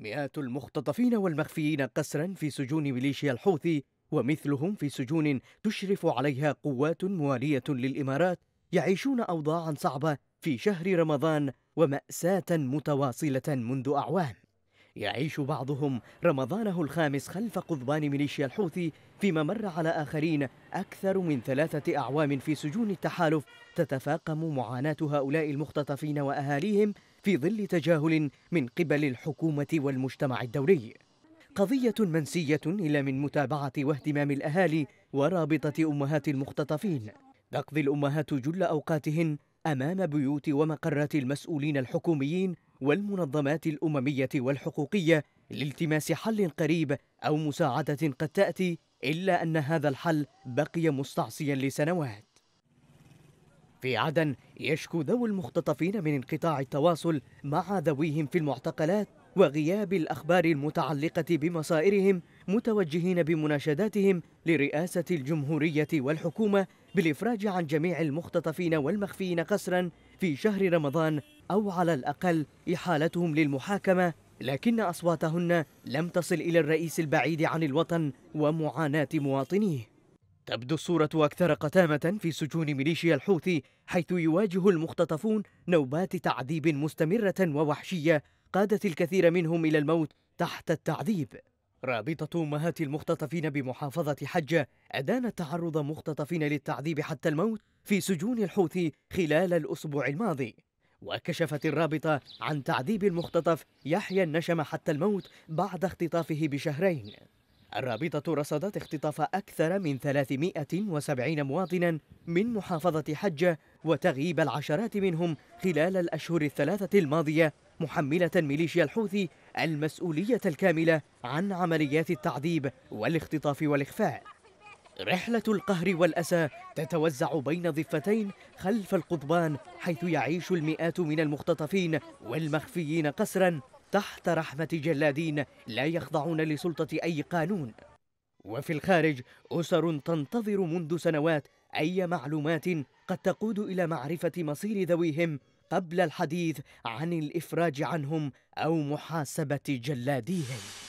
مئات المختطفين والمخفيين قسرا في سجون ميليشيا الحوثي ومثلهم في سجون تشرف عليها قوات موالية للإمارات يعيشون أوضاعا صعبة في شهر رمضان ومأساة متواصلة منذ أعوام يعيش بعضهم رمضانه الخامس خلف قضبان ميليشيا الحوثي فيما مر على آخرين أكثر من ثلاثة أعوام في سجون التحالف تتفاقم معاناة هؤلاء المختطفين وأهاليهم في ظل تجاهل من قبل الحكومة والمجتمع الدولي قضية منسية إلى من متابعة واهتمام الأهالي ورابطة أمهات المختطفين تقضي الأمهات جل أوقاتهن أمام بيوت ومقرات المسؤولين الحكوميين والمنظمات الأممية والحقوقية لالتماس حل قريب أو مساعدة قد تأتي إلا أن هذا الحل بقي مستعصيا لسنوات في عدن يشكو ذوي المختطفين من انقطاع التواصل مع ذويهم في المعتقلات وغياب الأخبار المتعلقة بمصائرهم متوجهين بمناشداتهم لرئاسة الجمهورية والحكومة بالإفراج عن جميع المختطفين والمخفيين قسرا في شهر رمضان أو على الأقل إحالتهم للمحاكمة لكن أصواتهن لم تصل إلى الرئيس البعيد عن الوطن ومعاناة مواطنيه تبدو الصورة أكثر قتامة في سجون ميليشيا الحوثي حيث يواجه المختطفون نوبات تعذيب مستمرة ووحشية قادت الكثير منهم إلى الموت تحت التعذيب رابطة أمهات المختطفين بمحافظة حجة أدانت تعرض مختطفين للتعذيب حتى الموت في سجون الحوثي خلال الأسبوع الماضي وكشفت الرابطة عن تعذيب المختطف يحيى النشم حتى الموت بعد اختطافه بشهرين الرابطة رصدت اختطاف أكثر من 370 مواطنا من محافظة حجة وتغييب العشرات منهم خلال الأشهر الثلاثة الماضية محملة ميليشيا الحوثي المسؤولية الكاملة عن عمليات التعذيب والاختطاف والإخفاء رحلة القهر والأسى تتوزع بين ضفتين خلف القضبان حيث يعيش المئات من المختطفين والمخفيين قسرا تحت رحمة جلادين لا يخضعون لسلطة أي قانون وفي الخارج أسر تنتظر منذ سنوات أي معلومات قد تقود إلى معرفة مصير ذويهم قبل الحديث عن الإفراج عنهم أو محاسبة جلاديهم